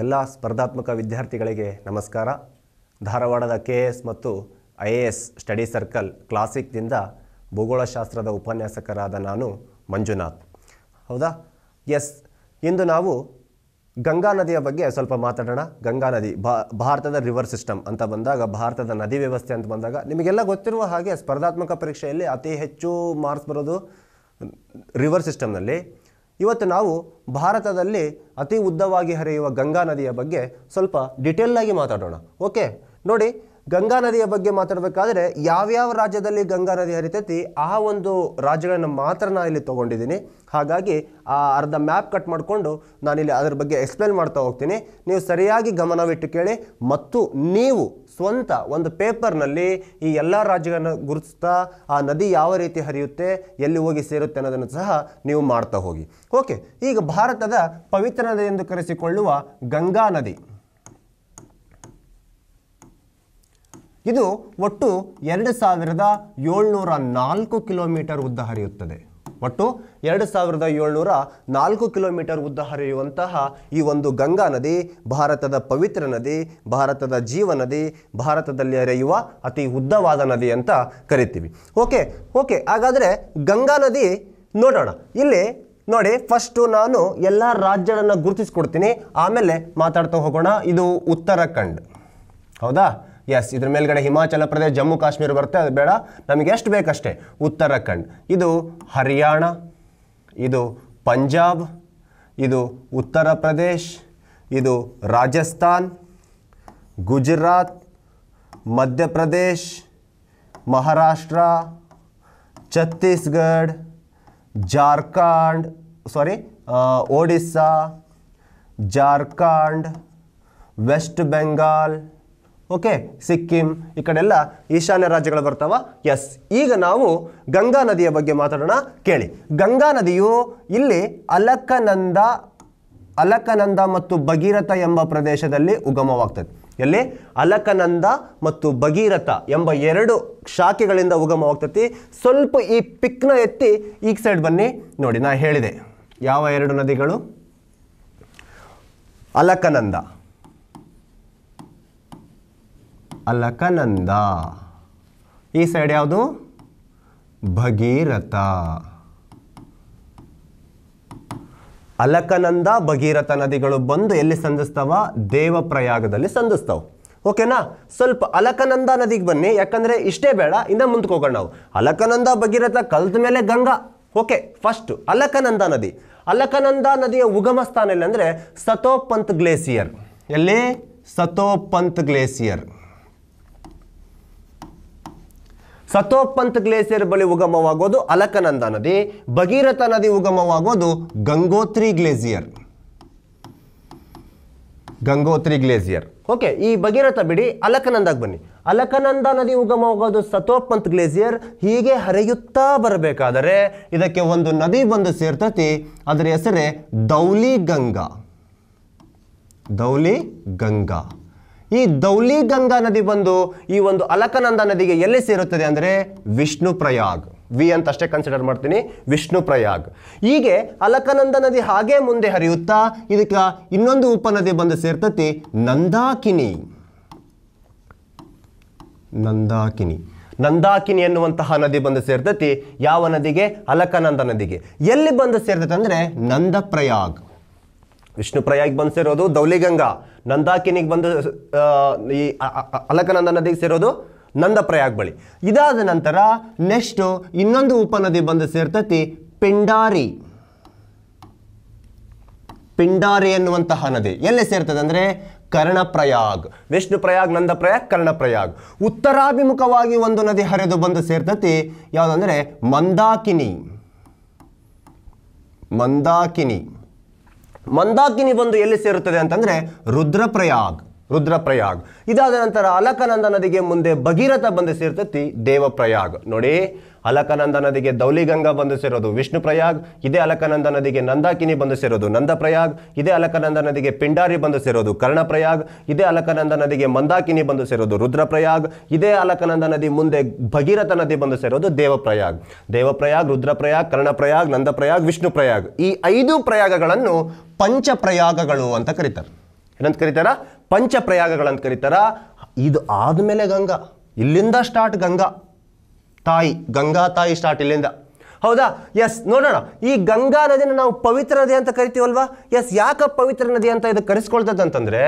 ಎಲ್ಲ ಸ್ಪರ್ಧಾತ್ಮಕ ವಿದ್ಯಾರ್ಥಿಗಳಿಗೆ ನಮಸ್ಕಾರ ಧಾರವಾಡದ ಕೆ ಎ ಎಸ್ ಮತ್ತು I A S study circle ಕ್ಲಾಸಿಕ್ನಿಂದ ಭೂಗೋಳಶಾಸ್ತ್ರದ ಉಪನ್ಯಾಸಕರಾದ ನಾನು ಮಂಜುನಾಥ್ ಹೌದಾ ಎಸ್ ಇಂದು ನಾವು ಗಂಗಾ ನದಿಯ ಬಗ್ಗೆ ಸ್ವಲ್ಪ ಮಾತಾಡೋಣ ಗಂಗಾ ನದಿ ಭಾರತದ ರಿವರ್ ಸಿಸ್ಟಮ್ ಅಂತ ಬಂದಾಗ ಭಾರತದ ನದಿ ವ್ಯವಸ್ಥೆ ಅಂತ ಬಂದಾಗ ನಿಮಗೆಲ್ಲ ಗೊತ್ತಿರುವ ಹಾಗೆ ಸ್ಪರ್ಧಾತ್ಮಕ ಪರೀಕ್ಷೆಯಲ್ಲಿ ಅತಿ ಹೆಚ್ಚು ಮಾರ್ಕ್ಸ್ ಬರೋದು ರಿವರ್ ಸಿಸ್ಟಮ್ನಲ್ಲಿ ಇವತ್ತು ನಾವು ಭಾರತದಲ್ಲಿ ಅತಿ ಉದ್ದವಾಗಿ ಹರಿಯುವ ಗಂಗಾ ನದಿಯ ಬಗ್ಗೆ ಸ್ವಲ್ಪ ಡಿಟೇಲ್ ಆಗಿ ಮಾತಾಡೋಣ ಓಕೆ ನೋಡಿ ಗಂಗಾ ನದಿಯ ಬಗ್ಗೆ ಮಾತಾಡಬೇಕಾದ್ರೆ ಯಾವ್ಯಾವ ರಾಜ್ಯದಲ್ಲಿ ಗಂಗಾ ನದಿ ಹರಿತೈತಿ ಆ ಒಂದು ರಾಜ್ಯಗಳನ್ನು ಮಾತ್ರ ನಾನು ಇಲ್ಲಿ ತೊಗೊಂಡಿದ್ದೀನಿ ಹಾಗಾಗಿ ಆ ಅರ್ಧ ಮ್ಯಾಪ್ ಕಟ್ ಮಾಡಿಕೊಂಡು ನಾನಿಲ್ಲಿ ಅದರ ಬಗ್ಗೆ ಎಕ್ಸ್ಪ್ಲೇನ್ ಮಾಡ್ತಾ ಹೋಗ್ತೀನಿ ನೀವು ಸರಿಯಾಗಿ ಗಮನವಿಟ್ಟು ಕೇಳಿ ಮತ್ತು ನೀವು ಸ್ವಂತ ಒಂದು ಪೇಪರ್ನಲ್ಲಿ ಈ ಎಲ್ಲ ರಾಜ್ಯಗಳನ್ನು ಗುರುತಿಸ್ತಾ ಆ ನದಿ ಯಾವ ರೀತಿ ಹರಿಯುತ್ತೆ ಎಲ್ಲಿ ಹೋಗಿ ಸೇರುತ್ತೆ ಅನ್ನೋದನ್ನು ಸಹ ನೀವು ಮಾಡ್ತಾ ಹೋಗಿ ಓಕೆ ಈಗ ಭಾರತದ ಪವಿತ್ರ ನದಿ ಎಂದು ಕರೆಸಿಕೊಳ್ಳುವ ಗಂಗಾ ನದಿ ಇದು ಒಟ್ಟು ಎರಡು ಸಾವಿರದ ಏಳ್ನೂರ ನಾಲ್ಕು ಕಿಲೋಮೀಟರ್ ಉದ್ದ ಹರಿಯುತ್ತದೆ ಒಟ್ಟು ಎರಡು ಸಾವಿರದ ಏಳ್ನೂರ ನಾಲ್ಕು ಕಿಲೋಮೀಟರ್ ಉದ್ದ ಹರಿಯುವಂತಹ ಈ ಒಂದು ಗಂಗಾ ನದಿ ಭಾರತದ ಪವಿತ್ರ ನದಿ ಭಾರತದ ಜೀವ ನದಿ ಭಾರತದಲ್ಲಿ ಹರಿಯುವ ಅತಿ ಉದ್ದವಾದ ನದಿ ಅಂತ ಕರಿತೀವಿ ಓಕೆ ಓಕೆ ಹಾಗಾದರೆ ಗಂಗಾ ನದಿ ನೋಡೋಣ ಇಲ್ಲಿ ನೋಡಿ ಫಸ್ಟು ನಾನು ಎಲ್ಲ ರಾಜ್ಯಗಳನ್ನು ಗುರುತಿಸ್ಕೊಡ್ತೀನಿ ಆಮೇಲೆ ಮಾತಾಡ್ತಾ ಹೋಗೋಣ ಇದು ಉತ್ತರಾಖಂಡ್ ಹೌದಾ ಎಸ್ ಇದ್ರ ಮೇಲ್ಗಡೆ ಹಿಮಾಚಲ ಪ್ರದೇಶ ಜಮ್ಮು ಕಾಶ್ಮೀರ್ ಬರುತ್ತೆ ಅದು ಬೇಡ ನಮಗೆ ಎಷ್ಟು ಬೇಕಷ್ಟೇ ಉತ್ತರಾಖಂಡ್ ಇದು ಹರಿಯಾಣ ಇದು ಪಂಜಾಬ್ ಇದು ಉತ್ತರ ಪ್ರದೇಶ್ ಇದು Rajasthan Gujarat Madhya Pradesh Maharashtra Chhattisgarh Jharkhand sorry Odisha Jharkhand west Bengal okay Sikkim ಈ ಕಡೆಲ್ಲ ಈಶಾನ್ಯ ರಾಜ್ಯಗಳು ಬರ್ತಾವ ಎಸ್ ಈಗ ನಾವು ಗಂಗಾ ನದಿಯ ಬಗ್ಗೆ ಮಾತಾಡೋಣ ಕೇಳಿ ಗಂಗಾ ನದಿಯು ಇಲ್ಲಿ ಅಲಕನಂದ ಅಲಕನಂದ ಮತ್ತು ಭಗೀರಥ ಎಂಬ ಪ್ರದೇಶದಲ್ಲಿ ಉಗಮವಾಗ್ತದೆ ಎಲ್ಲಿ ಅಲಕನಂದ ಮತ್ತು ಭಗೀರಥ ಎಂಬ ಎರಡು ಶಾಖೆಗಳಿಂದ ಉಗಮವಾಗ್ತತಿ ಸ್ವಲ್ಪ ಈ ಪಿಕ್ನ ಎತ್ತಿ ಈ ಸೈಡ್ ಬನ್ನಿ ನೋಡಿ ನಾ ಹೇಳಿದೆ ಯಾವ ಎರಡು ನದಿಗಳು ಅಲಕನಂದ ಅಲಕನಂದ ಈ ಸೈಡ್ ಯಾವುದು ಭಗೀರಥ ಅಲಕನಂದ ಭಗೀರಥ ನದಿಗಳು ಬಂದು ಎಲ್ಲಿ ದೇವ ದೇವಪ್ರಯಾಗದಲ್ಲಿ ಸಂಧಿಸ್ತಾವ ಓಕೆನಾ ಸ್ವಲ್ಪ ಅಲಕನಂದ ನದಿಗೆ ಬನ್ನಿ ಯಾಕಂದರೆ ಇಷ್ಟೇ ಬೇಡ ಇನ್ನ ಮುಂದಕ್ಕೆ ಹೋಗೋಣ ನಾವು ಅಲಕನಂದ ಭಗೀರಥ ಕಲ್ತ ಮೇಲೆ ಗಂಗಾ ಓಕೆ ಫಸ್ಟ್ ಅಲಕನಂದ ನದಿ ಅಲಕನಂದ ನದಿಯ ಉಗಮ ಸ್ಥಾನ ಎಲ್ಲಂದ್ರೆ ಸತೋಪಂತ್ ಗ್ಲೇಸಿಯರ್ ಎಲ್ಲಿ ಸತೋಪಂತ್ ಗ್ಲೇಸಿಯರ್ ಸತೋಪಂತ್ ಗ್ಲೇಸಿಯರ್ ಬಳಿ ಉಗಮವಾಗೋದು ಅಲಕನಂದ ನದಿ ಭಗೀರಥ ನದಿ ಉಗಮವಾಗೋದು Gangotri glacier Gangotri glacier okay ಈ ಭಗೀರಥ ಬಿಡಿ ಅಲಕನಂದಕ್ಕೆ ಬನ್ನಿ ಅಲಕನಂದ ನದಿ ಉಗಮವಾಗೋದು ಸತೋಪಂತ್ ಗ್ಲೇಸಿಯರ್ ಹೀಗೆ ಹರಿಯುತ್ತಾ ಬರಬೇಕಾದರೆ ಇದಕ್ಕೆ ಒಂದು ನದಿ ಬಂದು ಸೇರ್ತತಿ ಅದರ ಹೆಸರೇ ದೌಲಿ ಗಂಗಾ ದೌಲಿ ಗಂಗಾ ಈ ದೌಲಿ ಗಂಗಾ ನದಿ ಬಂದು ಈ ಒಂದು ಅಲಕನಂದ ನದಿಗೆ ಎಲ್ಲಿ ಸೇರುತ್ತದೆ ಅಂದರೆ ವಿಷ್ಣು ಪ್ರಯಾಗ್ ವಿ ಅಂತ ಅಷ್ಟೇ ಕನ್ಸಿಡರ್ ಮಾಡ್ತೀನಿ ವಿಷ್ಣು ಪ್ರಯಾಗ್ ಹೀಗೆ ಅಲಕನಂದ ನದಿ ಹಾಗೆ ಮುಂದೆ ಹರಿಯುತ್ತಾ ಇದಕ್ಕೆ ಇನ್ನೊಂದು ಉಪನದಿ ಬಂದು ಸೇರ್ತತಿ ನಂದಾಕಿನಿ ನಂದಾಕಿನಿ ನಂದಾಕಿನಿ ಎನ್ನುವಂತಹ ನದಿ ಬಂದು ಸೇರ್ತತಿ ಯಾವ ನದಿಗೆ ಅಲಕನಂದ ನದಿಗೆ ಎಲ್ಲಿ ಬಂದು ಸೇರ್ತೈತೆ ಅಂದರೆ ಪ್ರಯಾಗ್ ವಿಷ್ಣುಪ್ರಯಾಗ್ ಬಂದು ಸೇರೋದು ದೌಲಿಗಂಗಾ ನಂದಾಕಿನಿಗೆ ಬಂದು ಈ ಅಲಕನಂದ ನದಿಗೆ ಸೇರೋದು ನಂದಪ್ರಯಾಗ್ ಬಳಿ ಇದಾದ ನಂತರ ನೆಕ್ಸ್ಟ್ ಇನ್ನೊಂದು ಉಪನದಿ ಬಂದು ಸೇರ್ತತಿ ಪಿಂಡಾರಿ ಪಿಂಡಾರಿ ಎನ್ನುವಂತಹ ನದಿ ಎಲ್ಲಿ ಸೇರ್ತದೆ ಅಂದರೆ ಕರ್ಣಪ್ರಯಾಗ್ ವಿಷ್ಣು ಪ್ರಯಾಗ್ ನಂದಪ್ರಯಾಗ್ ಕರ್ಣಪ್ರಯಾಗ್ ಉತ್ತರಾಭಿಮುಖವಾಗಿ ಒಂದು ನದಿ ಹರಿದು ಬಂದು ಸೇರ್ತತಿ ಯಾವುದಂದ್ರೆ ಮಂದಾಕಿನಿ ಮಂದಾಕಿನಿ ಮಂದಾಕಿನಿ ಬಂದು ಎಲ್ಲಿ ಸೇರುತ್ತದೆ ಅಂತಂದ್ರೆ ರುದ್ರಪ್ರಯಾಗ್ ರುದ್ರಪ್ರಯಾಗ್ ಇದಾದ ನಂತರ ಅಲಕನಂದ ನದಿಗೆ ಮುಂದೆ ಭಗೀರಥ ಬಂದು ಸೇರ್ತತಿ ದೇವಪ್ರಯಾಗ್ ನೋಡಿ ಅಲಕನಂದ ನದಿಗೆ ದೌಲಿಗಂಗಾ ಬಂದು ಸೇರೋದು ವಿಷ್ಣು ಪ್ರಯಾಗ್ ಇದೇ ಅಲಕನಂದ ನದಿಗೆ ನಂದಾಕಿನಿ ಬಂದು ಸೇರೋದು ನಂದ ಪ್ರಯಾಗ್ ಇದೇ ಅಲಕನಂದ ನದಿಗೆ ಪಿಂಡಾರಿ ಬಂದು ಸೇರೋದು ಕರ್ಣಪ್ರಯಾಗ್ ಇದೇ ಅಲಕನಂದ ನದಿಗೆ ಮಂದಾಕಿನಿ ಬಂದು ಸೇರೋದು ರುದ್ರಪ್ರಯಾಗ್ ಇದೇ ಅಲಕನಂದ ನದಿ ಮುಂದೆ ಭಗೀರಥ ನದಿ ಬಂದು ಸೇರೋದು ದೇವಪ್ರಯಾಗ್ ದೇವಪ್ರಯಾಗ್ ರುದ್ರಪ್ರಯಾಗ್ ಕರ್ಣಪ್ರಯಾಗ್ ನಂದಪ್ರಯಾಗ್ ವಿಷ್ಣು ಪ್ರಯಾಗ್ ಈ ಐದು ಪ್ರಯಾಗಗಳನ್ನು ಪಂಚಪ್ರಯಾಗಗಳು ಅಂತ ಕರೀತಾರೆ ಏನಂತ ಕರೀತಾರ ಪಂಚಪ್ರಯಾಗಗಳಂತ ಕರೀತಾರ ಇದು ಆದಮೇಲೆ ಗಂಗಾ ಇಲ್ಲಿಂದ ಸ್ಟಾರ್ಟ್ ಗಂಗಾ ತಾಯಿ ಗಂಗಾ ತಾಯಿ ಸ್ಟಾರ್ಟ್ ಇಲ್ಲಿಂದ ಹೌದಾ ಎಸ್ ನೋಡೋಣ ಈ ಗಂಗಾ ನದಿನ ನಾವು ಪವಿತ್ರ ನದಿ ಅಂತ ಕರಿತೀವಲ್ವಾ ಎಸ್ ಯಾಕೆ ಪವಿತ್ರ ನದಿ ಅಂತ ಇದು ಅಂತಂದ್ರೆ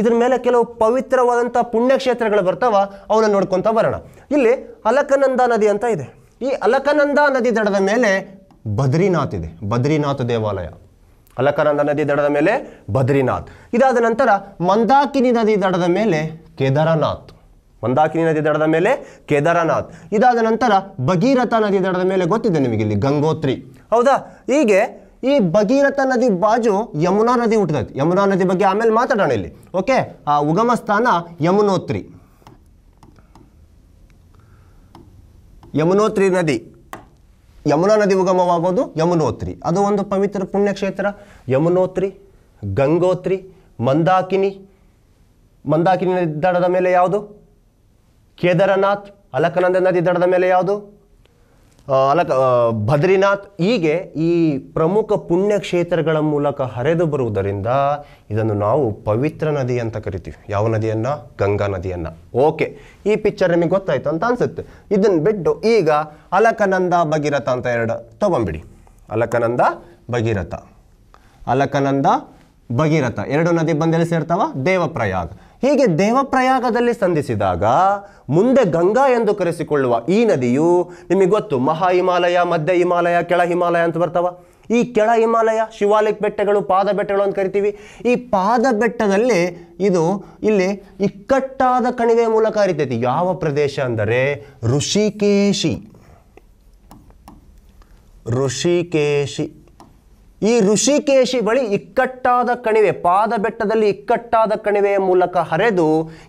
ಇದ್ರ ಮೇಲೆ ಕೆಲವು ಪವಿತ್ರವಾದಂಥ ಪುಣ್ಯಕ್ಷೇತ್ರಗಳು ಬರ್ತಾವ ಅವನ್ನ ನೋಡ್ಕೊತಾ ಬರೋಣ ಇಲ್ಲಿ ಅಲಕನಂದ ನದಿ ಅಂತ ಇದೆ ಈ ಅಲಕನಂದ ನದಿ ದಡದ ಮೇಲೆ ಬದ್ರಿನಾಥ್ ಇದೆ ಬದ್ರಿನಾಥ್ ದೇವಾಲಯ ಅಲಕನಂದ ನದಿ ದಡದ ಮೇಲೆ ಬದ್ರಿನಾಥ್ ಇದಾದ ನಂತರ ಮಂದಾಕಿನಿ ನದಿ ದಡದ ಮೇಲೆ ಕೇದಾರನಾಥ್ ಮಂದಾಕಿನಿ ನದಿ ದಡದ ಮೇಲೆ ಕೇದಾರನಾಥ್ ಇದಾದ ನಂತರ ಭಗೀರಥ ನದಿ ದಡದ ಮೇಲೆ ಗೊತ್ತಿದೆ ನಿಮಗೆ ಇಲ್ಲಿ ಗಂಗೋತ್ರಿ ಹೌದಾ ಹೀಗೆ ಈ ಭಗೀರಥ ನದಿ ಬಾಜು ಯಮುನಾ ನದಿ ಹುಟ್ಟದೈತಿ ಯಮುನಾ ನದಿ ಬಗ್ಗೆ ಆಮೇಲೆ ಮಾತಾಡೋಣ ಇಲ್ಲಿ ಓಕೆ ಆ ಉಗಮ ಸ್ಥಾನ ಯಮುನೋತ್ರಿ ಯಮುನೋತ್ರಿ ನದಿ ಯಮುನಾ ನದಿ ಉಗಮವಾಗೋದು ಯಮುನೋತ್ರಿ ಅದು ಒಂದು ಪವಿತ್ರ ಪುಣ್ಯಕ್ಷೇತ್ರ ಯಮುನೋತ್ರಿ ಗಂಗೋತ್ರಿ ಮಂದಾಕಿನಿ ಮಂದಾಕಿನಿ ದಡದ ಮೇಲೆ ಯಾವುದು ಕೇದಾರನಾಥ್ ಅಲಕನಂದ ನದಿ ದಡದ ಮೇಲೆ ಯಾವುದು ಅಲಕ ಭದ್ರಿನಾಥ್ ಹೀಗೆ ಈ ಪ್ರಮುಖ ಪುಣ್ಯಕ್ಷೇತ್ರಗಳ ಮೂಲಕ ಹರಿದು ಬರುವುದರಿಂದ ಇದನ್ನು ನಾವು ಪವಿತ್ರ ನದಿ ಅಂತ ಕರಿತೀವಿ ಯಾವ ನದಿಯನ್ನ ಗಂಗಾ ನದಿಯನ್ನ ಓಕೆ ಈ ಪಿಕ್ಚರ್ ನಿಮಗೆ ಗೊತ್ತಾಯ್ತು ಅಂತ ಅನ್ಸುತ್ತೆ ಇದನ್ನು ಬಿಟ್ಟು ಈಗ ಅಲಕನಂದ ಭಗೀರಥ ಅಂತ ಎರಡು ತಗೊಂಬಿಡಿ ಅಲಕನಂದ ಭಗೀರಥ ಅಲಕನಂದ ಭಗೀರಥ ಎರಡು ನದಿ ಬಂದಲ್ಲಿ ಸೇರ್ತಾವ ದೇವಪ್ರಯಾಗ ಹೀಗೆ ದೇವಪ್ರಯಾಗದಲ್ಲಿ ಸಂಧಿಸಿದಾಗ ಮುಂದೆ ಗಂಗಾ ಎಂದು ಕರೆಸಿಕೊಳ್ಳುವ ಈ ನದಿಯು ನಿಮಗೆ ಗೊತ್ತು ಮಹಾ ಹಿಮಾಲಯ ಮಧ್ಯ ಹಿಮಾಲಯ ಕೆಳ ಹಿಮಾಲಯ ಅಂತ ಬರ್ತಾವ ಈ ಕೆಳ ಹಿಮಾಲಯ ಶಿವಾಲಿಕ್ ಬೆಟ್ಟಗಳು ಪಾದ ಬೆಟ್ಟಗಳು ಅಂತ ಕರಿತೀವಿ ಈ ಪಾದ ಬೆಟ್ಟದಲ್ಲಿ ಇದು ಇಲ್ಲಿ ಇಕ್ಕಟ್ಟಾದ ಕಣಿವೆ ಮೂಲಕ ಹರಿತೈತಿ ಯಾವ ಪ್ರದೇಶ ಅಂದರೆ ಋಷಿಕೇಶಿ ಋಷಿಕೇಶಿ ಈ ಋಷಿಕೇಶಿ ಬಳಿ ಇಕ್ಕಟ್ಟಾದ ಕಣಿವೆ ಪಾದ ಬೆಟ್ಟದಲ್ಲಿ ಇಕ್ಕಟ್ಟಾದ ಕಣಿವೆಯ ಮೂಲಕ ಹರಿದು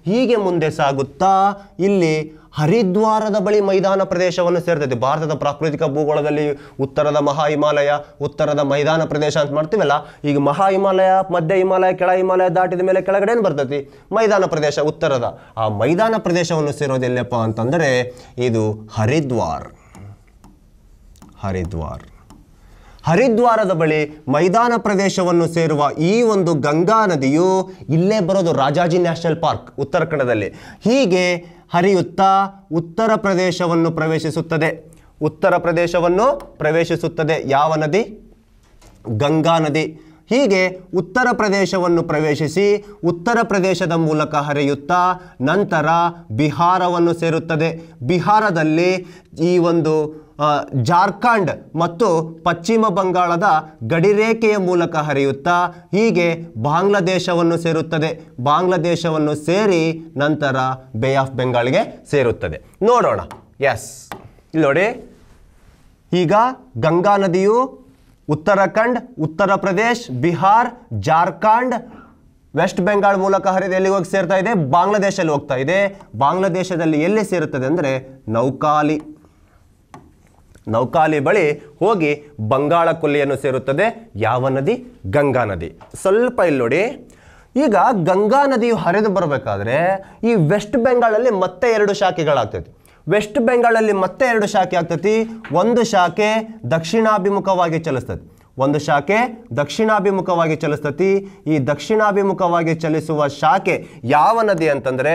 ಹೀಗೆ ಮುಂದೆ ಸಾಗುತ್ತಾ ಇಲ್ಲಿ ಹರಿದ್ವಾರದ ಬಳಿ ಮೈದಾನ ಪ್ರದೇಶವನ್ನು ಸೇರ್ತೈತಿ ಭಾರತದ ಪ್ರಾಕೃತಿಕ ಭೂಗೋಳದಲ್ಲಿ ಉತ್ತರದ ಮಹಾ ಹಿಮಾಲಯ ಉತ್ತರದ ಮೈದಾನ ಪ್ರದೇಶ ಅಂತ ಮಾಡ್ತೀವಲ್ಲ ಈಗ ಮಹಾ ಹಿಮಾಲಯ ಮಧ್ಯ ಹಿಮಾಲಯ ಕೆಳ ಹಿಮಾಲಯ ದಾಟಿದ ಮೇಲೆ ಕೆಳಗಡೆ ಏನು ಬರ್ತೈತಿ ಮೈದಾನ ಪ್ರದೇಶ ಉತ್ತರದ ಆ ಮೈದಾನ ಪ್ರದೇಶವನ್ನು ಸೇರೋದೆಲ್ಲಪ್ಪ ಅಂತಂದರೆ ಇದು ಹರಿದ್ವಾರ್ ಹರಿದ್ವಾರ್ ಹರಿದ್ವಾರದ ಬಳಿ ಮೈದಾನ ಪ್ರದೇಶವನ್ನು ಸೇರುವ ಈ ಒಂದು ಗಂಗಾ ನದಿಯು ಇಲ್ಲೇ ಬರೋದು ರಾಜಾಜಿ ನ್ಯಾಷನಲ್ ಪಾರ್ಕ್ ಉತ್ತರ ಕನ್ನಡದಲ್ಲಿ ಹೀಗೆ ಹರಿಯುತ್ತಾ ಉತ್ತರ ಪ್ರದೇಶವನ್ನು ಪ್ರವೇಶಿಸುತ್ತದೆ ಉತ್ತರ ಪ್ರದೇಶವನ್ನು ಪ್ರವೇಶಿಸುತ್ತದೆ ಯಾವ ನದಿ ಗಂಗಾ ನದಿ ಹೀಗೆ ಉತ್ತರ ಪ್ರದೇಶವನ್ನು ಪ್ರವೇಶಿಸಿ ಉತ್ತರ ಪ್ರದೇಶದ ಮೂಲಕ ಹರಿಯುತ್ತಾ ನಂತರ ಬಿಹಾರವನ್ನು ಸೇರುತ್ತದೆ ಬಿಹಾರದಲ್ಲಿ ಈ ಒಂದು ಜಾರ್ಖಂಡ್ ಮತ್ತು ಪಶ್ಚಿಮ ಬಂಗಾಳದ ಗಡಿರೇಖೆಯ ಮೂಲಕ ಹರಿಯುತ್ತಾ ಹೀಗೆ ಬಾಂಗ್ಲಾದೇಶವನ್ನು ಸೇರುತ್ತದೆ ಬಾಂಗ್ಲಾದೇಶವನ್ನು ಸೇರಿ ನಂತರ ಬೇ ಆಫ್ ಬೆಂಗಾಲ್ಗೆ ಸೇರುತ್ತದೆ ನೋಡೋಣ ಎಸ್ ಇಲ್ಲಿ ನೋಡಿ ಈಗ ಗಂಗಾ ನದಿಯು ಉತ್ತರಾಖಂಡ್ ಉತ್ತರ ಪ್ರದೇಶ್ ಬಿಹಾರ್ ಜಾರ್ಖಂಡ್ ವೆಸ್ಟ್ ಬೆಂಗಾಳ್ ಮೂಲಕ ಹರಿದು ಎಲ್ಲಿ ಹೋಗಿ ಸೇರ್ತಾ ಇದೆ ಬಾಂಗ್ಲಾದೇಶಲ್ಲಿ ಹೋಗ್ತಾ ಇದೆ ಬಾಂಗ್ಲಾದೇಶದಲ್ಲಿ ಎಲ್ಲಿ ಸೇರುತ್ತದೆ ಅಂದರೆ ನೌಕಾಲಿ ನೌಕಾಲಿ ಬಳಿ ಹೋಗಿ ಬಂಗಾಳ ಕೊಲ್ಲಿಯನ್ನು ಸೇರುತ್ತದೆ ಯಾವ ನದಿ ಗಂಗಾ ನದಿ ಸ್ವಲ್ಪ ಇಲ್ಲಿ ನೋಡಿ ಈಗ ಗಂಗಾ ನದಿಯು ಹರಿದು ಬರಬೇಕಾದ್ರೆ ಈ ವೆಸ್ಟ್ ಬೆಂಗಾಳಲ್ಲಿ ಮತ್ತೆ ಎರಡು ಶಾಖೆಗಳಾಗ್ತೈತಿ ವೆಸ್ಟ್ ಬೆಂಗಾಳಲ್ಲಿ ಮತ್ತೆ ಎರಡು ಶಾಖೆ ಆಗ್ತೈತಿ ಒಂದು ಶಾಖೆ ದಕ್ಷಿಣಾಭಿಮುಖವಾಗಿ ಚಲಿಸ್ತದೆ ಒಂದು ಶಾಖೆ ದಕ್ಷಿಣಾಭಿಮುಖವಾಗಿ ಚಲಿಸ್ತತಿ ಈ ದಕ್ಷಿಣಾಭಿಮುಖವಾಗಿ ಚಲಿಸುವ ಶಾಖೆ ಯಾವ ನದಿ ಅಂತಂದರೆ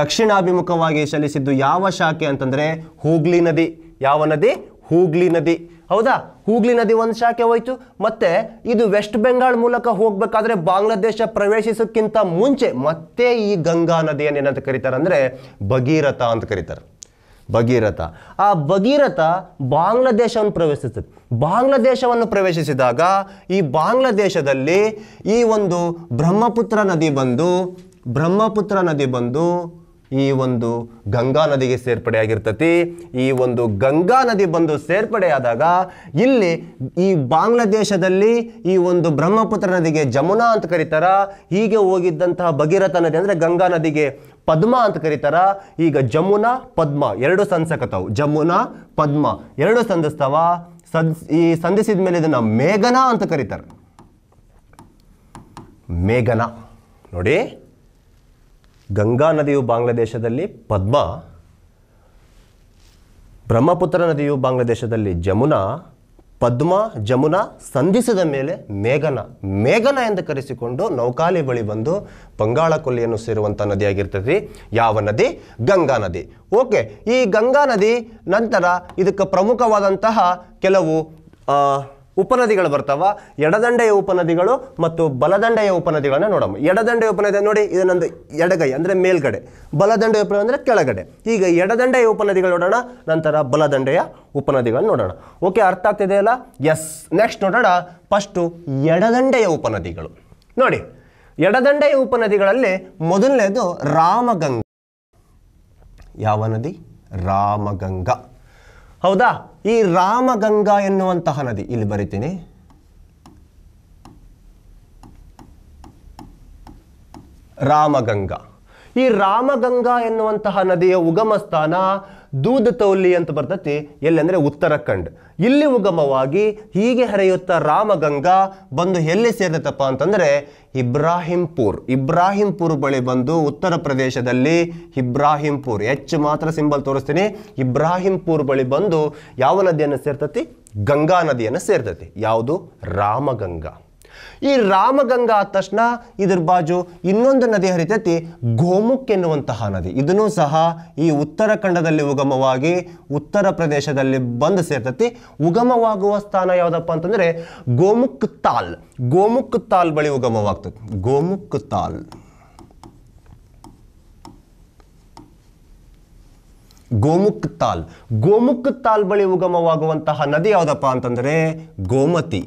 ದಕ್ಷಿಣಾಭಿಮುಖವಾಗಿ ಚಲಿಸಿದ್ದು ಯಾವ ಶಾಖೆ ಅಂತಂದರೆ ಹೂಗ್ಲಿ ನದಿ ಯಾವ ನದಿ ಹೂಗ್ಲಿ ನದಿ ಹೌದಾ ಹೂಗ್ಲಿ ನದಿ ಒಂದು ಶಾಖೆ ಹೋಯಿತು ಮತ್ತೆ ಇದು ವೆಸ್ಟ್ ಬೆಂಗಾಲ್ ಮೂಲಕ ಹೋಗಬೇಕಾದ್ರೆ ಬಾಂಗ್ಲಾದೇಶ ಪ್ರವೇಶಿಸೋಕ್ಕಿಂತ ಮುಂಚೆ ಮತ್ತೆ ಈ ಗಂಗಾ ನದಿಯನ್ನು ಏನಂತ ಕರೀತಾರೆ ಅಂದರೆ ಭಗೀರಥ ಅಂತ ಕರೀತಾರೆ ಭಗೀರಥ ಆ ಭಗೀರಥ ಬಾಂಗ್ಲಾದೇಶವನ್ನು ಪ್ರವೇಶಿಸುತ್ತೆ ಬಾಂಗ್ಲಾದೇಶವನ್ನು ಪ್ರವೇಶಿಸಿದಾಗ ಈ ಬಾಂಗ್ಲಾದೇಶದಲ್ಲಿ ಈ ಒಂದು ಬ್ರಹ್ಮಪುತ್ರ ನದಿ ಬಂದು ಬ್ರಹ್ಮಪುತ್ರ ನದಿ ಬಂದು ಈ ಒಂದು ಗಂಗಾ ನದಿಗೆ ಸೇರ್ಪಡೆ ಆಗಿರ್ತತಿ ಈ ಒಂದು ಗಂಗಾ ನದಿ ಬಂದು ಸೇರ್ಪಡೆಯಾದಾಗ ಇಲ್ಲಿ ಈ ಬಾಂಗ್ಲಾದೇಶದಲ್ಲಿ ಈ ಒಂದು ಬ್ರಹ್ಮಪುತ್ರ ನದಿಗೆ ಜಮುನಾ ಅಂತ ಕರೀತಾರ ಹೀಗೆ ಹೋಗಿದ್ದಂತಹ ಭಗೀರಥ ನದಿ ಅಂದರೆ ಗಂಗಾ ನದಿಗೆ ಪದ್ಮ ಅಂತ ಕರೀತಾರ ಈಗ ಜಮುನಾ ಪದ್ಮ ಎರಡು ಸಂಸಕತವು ಜಮುನಾ ಪದ್ಮ ಎರಡು ಸಂಧಿಸ್ತಾವ ಸದ್ ಈ ಸಂಧಿಸಿದ ಮೇಲೆ ಇದನ್ನು ಮೇಘನಾ ಅಂತ ಕರೀತಾರೆ ಮೇಘನಾ ನೋಡಿ ಗಂಗಾ ನದಿಯು ಬಾಂಗ್ಲಾದೇಶದಲ್ಲಿ ಪದ್ಮ ಬ್ರಹ್ಮಪುತ್ರ ನದಿಯು ಬಾಂಗ್ಲಾದೇಶದಲ್ಲಿ ಜಮುನಾ ಪದ್ಮ ಜಮುನಾ ಸಂಧಿಸಿದ ಮೇಲೆ ಮೇಘನ ಮೇಘನ ಎಂದು ಕರೆಸಿಕೊಂಡು ನೌಕಾಲಿ ಬಳಿ ಬಂದು ಬಂಗಾಳ ಕೊಲ್ಲಿಯನ್ನು ಸೇರುವಂಥ ನದಿಯಾಗಿರ್ತದೆ ಯಾವ ನದಿ ಗಂಗಾ ನದಿ ಓಕೆ ಈ ಗಂಗಾ ನದಿ ನಂತರ ಇದಕ್ಕೆ ಪ್ರಮುಖವಾದಂತಹ ಕೆಲವು ಉಪನದಿಗಳು ಬರ್ತಾವ ಎಡದಂಡೆಯ ಉಪನದಿಗಳು ಮತ್ತು ಬಲದಂಡೆಯ ಉಪನದಿಗಳನ್ನ ನೋಡೋಣ ಎಡದಂಡೆಯ ಉಪನದಿ ನೋಡಿ ಇದನ್ನೊಂದು ಎಡಗೈ ಅಂದರೆ ಮೇಲ್ಗಡೆ ಬಲದಂಡೆಯ ಉಪನದಿ ಅಂದರೆ ಕೆಳಗಡೆ ಈಗ ಎಡದಂಡೆಯ ಉಪನದಿಗಳು ನೋಡೋಣ ನಂತರ ಬಲದಂಡೆಯ ಉಪನದಿಗಳನ್ನು ನೋಡೋಣ ಓಕೆ ಅರ್ಥ ಆಗ್ತಿದೆಯಲ್ಲ ಎಸ್ ನೆಕ್ಸ್ಟ್ ನೋಡೋಣ ಫಸ್ಟು ಎಡದಂಡೆಯ ಉಪನದಿಗಳು ನೋಡಿ ಎಡದಂಡೆಯ ಉಪನದಿಗಳಲ್ಲಿ ಮೊದಲನೇದು ರಾಮಗಂಗಾ ಯಾವ ನದಿ ರಾಮಗಂಗಾ ಹೌದಾ ಈ ರಾಮಗಂಗಾ ಎನ್ನುವಂತಹ ನದಿ ಇಲ್ಲಿ ಬರಿತೀನಿ ರಾಮಗಂಗಾ ಈ ರಾಮಗಂಗಾ ಎನ್ನುವಂತಹ ನದಿಯ ಉಗಮ ಸ್ಥಾನ ದೂದ್ ತೌಲಿ ಅಂತ ಬರ್ತತಿ ಎಲ್ಲೆಂದರೆ ಉತ್ತರಾಖಂಡ್ ಇಲ್ಲಿ ಉಗಮವಾಗಿ ಹೀಗೆ ಹರಿಯುತ್ತಾ ರಾಮಗಂಗಾ ಬಂದು ಎಲ್ಲಿ ಸೇರ್ತೈತಪ್ಪ ಅಂತಂದರೆ ಇಬ್ರಾಹಿಂಪುರ್ ಇಬ್ರಾಹಿಂಪುರ್ ಬಳಿ ಬಂದು ಉತ್ತರ ಪ್ರದೇಶದಲ್ಲಿ ಇಬ್ರಾಹಿಂಪುರ್ ಹೆಚ್ಚು ಮಾತ್ರ ಸಿಂಬಲ್ ತೋರಿಸ್ತೀನಿ ಇಬ್ರಾಹಿಂಪುರ್ ಬಳಿ ಬಂದು ಯಾವ ನದಿಯನ್ನು ಸೇರ್ತತಿ ಗಂಗಾ ನದಿಯನ್ನು ಸೇರ್ತತಿ ಯಾವುದು ರಾಮಗಂಗಾ ಈ ರಾಮಗಂಗಾ ಆದ ತಕ್ಷಣ ಇದ್ರ ಬಾಜು ಇನ್ನೊಂದು ನದಿ ಹರಿತೈತಿ ಗೋಮುಖ್ ಎನ್ನುವಂತಹ ನದಿ ಇದನ್ನೂ ಸಹ ಈ ಉತ್ತರಖಂಡದಲ್ಲಿ ಉಗಮವಾಗಿ ಉತ್ತರ ಪ್ರದೇಶದಲ್ಲಿ ಬಂದು ಸೇರ್ತತಿ ಉಗಮವಾಗುವ ಸ್ಥಾನ ಯಾವುದಪ್ಪ ಅಂತಂದರೆ ಗೋಮುಖ್ ತಾಲ್ ಗೋಮುಖ್ ತಾಲ್ ಬಳಿ ಉಗಮವಾಗ್ತದೆ ಗೋಮುಖ್ ತಾಲ್ ಗೋಮುಖ್ ತಾಲ್ ಗೋಮುಖ್ ತಾಲ್ ಬಳಿ ಉಗಮವಾಗುವಂತಹ ನದಿ ಯಾವುದಪ್ಪ ಅಂತಂದರೆ ಗೋಮತಿ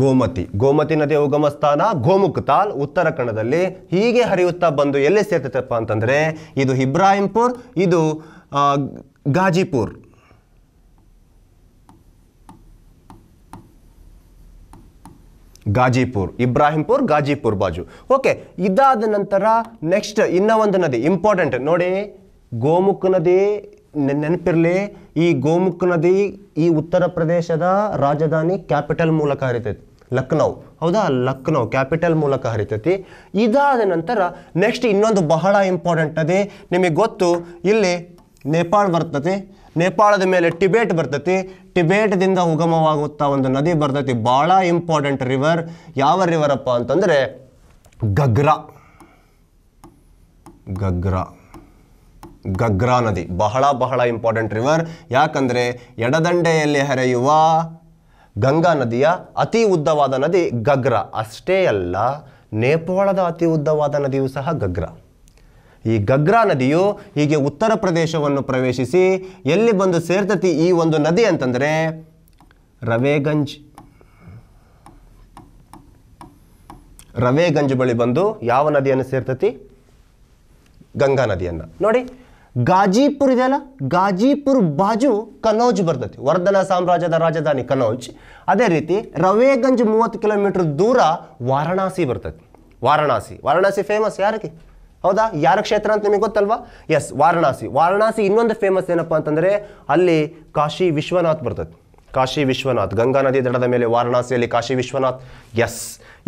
ಗೋಮತಿ ಗೋಮತಿ ನದಿಯ ಉಗಮ ಸ್ಥಾನ ಗೋಮುಖ್ ತಾಲ್ ಉತ್ತರ ಕನ್ನಡದಲ್ಲಿ ಹೀಗೆ ಹರಿಯುತ್ತಾ ಬಂದು ಎಲ್ಲಿ ಸೇರ್ತೈತಪ್ಪ ಅಂತಂದರೆ ಇದು ಇಬ್ರಾಹಿಂಪುರ್ ಇದು ಗಾಜಿಪುರ್ ಗಾಜಿಪುರ್ ಇಬ್ರಾಹಿಂಪುರ್ ಗಾಜಿಪುರ್ ಬಾಜು ಓಕೆ ಇದಾದ ನಂತರ ನೆಕ್ಸ್ಟ್ ಇನ್ನೂ ಒಂದು ನದಿ ಇಂಪಾರ್ಟೆಂಟ್ ನೋಡಿ ಗೋಮುಖ್ ನದಿ ನೆನಪಿರಲಿ ಈ ಗೋಮುಖ್ ನದಿ ಈ ಉತ್ತರ ಪ್ರದೇಶದ ರಾಜಧಾನಿ ಕ್ಯಾಪಿಟಲ್ ಮೂಲಕ ಹರಿತೈತಿ ಲಕ್ನೌ ಹೌದಾ ಲಕ್ನೌ ಕ್ಯಾಪಿಟಲ್ ಮೂಲಕ ಹರಿತೈತಿ ಇದಾದ ನಂತರ ನೆಕ್ಸ್ಟ್ ಇನ್ನೊಂದು ಬಹಳ ಇಂಪಾರ್ಟೆಂಟ್ ಅದೇ ನಿಮಗೆ ಗೊತ್ತು ಇಲ್ಲಿ ನೇಪಾಳ ಬರ್ತತಿ ನೇಪಾಳದ ಮೇಲೆ ಟಿಬೇಟ್ ಬರ್ತತಿ ಟಿಬೇಟ್ದಿಂದ ಉಗಮವಾಗುತ್ತಾ ಒಂದು ನದಿ ಬರ್ತೈತಿ ಭಾಳ ಇಂಪಾರ್ಟೆಂಟ್ ರಿವರ್ ಯಾವ ರಿವರಪ್ಪ ಅಂತಂದರೆ ಗಗ್ರಾ ಗಗ್ರಾ ಗಗ್ರಾ ನದಿ ಬಹಳ ಬಹಳ ಇಂಪಾರ್ಟೆಂಟ್ ರಿವರ್ ಯಾಕಂದರೆ ಎಡದಂಡೆಯಲ್ಲಿ ಹರಿಯುವ ಗಂಗಾ ನದಿಯ ಅತಿ ಉದ್ದವಾದ ನದಿ ಗಗ್ರಾ ಅಷ್ಟೇ ಅಲ್ಲ ನೇಪಾಳದ ಅತಿ ಉದ್ದವಾದ ನದಿಯೂ ಸಹ ಗಗ್ರ ಈ ಗಗ್ರಾ ನದಿಯು ಹೀಗೆ ಉತ್ತರ ಪ್ರದೇಶವನ್ನು ಪ್ರವೇಶಿಸಿ ಎಲ್ಲಿ ಬಂದು ಸೇರ್ತತಿ ಈ ಒಂದು ನದಿ ಅಂತಂದರೆ ರವೇಗಂಜ್ ರವೇಗಂಜ್ ಬಳಿ ಬಂದು ಯಾವ ನದಿಯನ್ನು ಸೇರ್ತತಿ ಗಂಗಾ ನದಿಯನ್ನು ನೋಡಿ ಗಾಜಿಪುರ್ ಇದೆಯಲ್ಲ ಗಾಜಿಪುರ್ ಬಾಜು ಕನೌಜ್ ಬರ್ತೈತಿ ವರ್ಧನ ಸಾಮ್ರಾಜ್ಯದ ರಾಜಧಾನಿ ಕನೌಜ್ ಅದೇ ರೀತಿ ರವೇಗಂಜ್ ಮೂವತ್ತು ಕಿಲೋಮೀಟ್ರ್ ದೂರ ವಾರಣಾಸಿ ಬರ್ತೈತಿ ವಾರಣಾಸಿ ವಾರಣಾಸಿ ಫೇಮಸ್ ಯಾರಕ್ಕೆ ಹೌದಾ ಯಾರ ಕ್ಷೇತ್ರ ಅಂತ ನಿಮಗೆ ಗೊತ್ತಲ್ವಾ ಎಸ್ ವಾರಣಾಸಿ ವಾರಣಾಸಿ ಇನ್ನೊಂದು ಫೇಮಸ್ ಏನಪ್ಪ ಅಂತಂದರೆ ಅಲ್ಲಿ ಕಾಶಿ ವಿಶ್ವನಾಥ್ ಬರ್ತೈತಿ ಕಾಶಿ ವಿಶ್ವನಾಥ್ ಗಂಗಾ ನದಿ ದಡದ ಮೇಲೆ ವಾರಣಾಸಿಯಲ್ಲಿ ಕಾಶಿ ವಿಶ್ವನಾಥ್ ಎಸ್